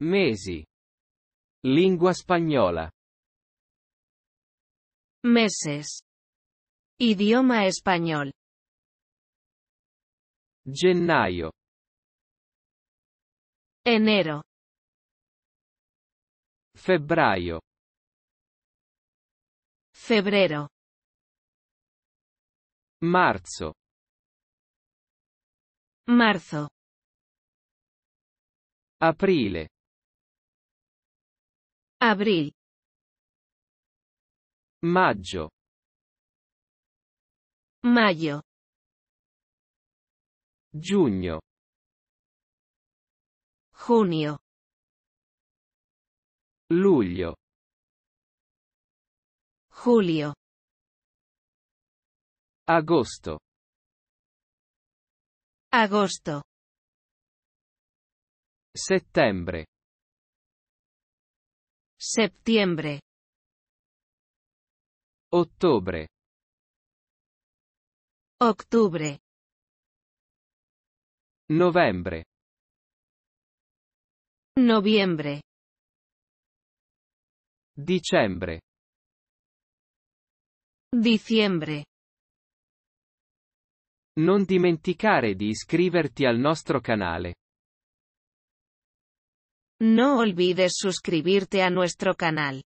Mesi. Lingua spagnola. Meses. Idioma español. Gennaio. Enero. Febbraio. Febrero. Marzo. Marzo. Aprile. Abril. Maggio. Mayo. Giugno. Junio. Luglio. Julio. Agosto. Agosto. Settembre. Settembre. Ottobre. Ottobre. Novembre. Novembre. Dicembre. Dicembre. Non dimenticare di iscriverti al nostro canale. No olvides suscribirte a nuestro canal.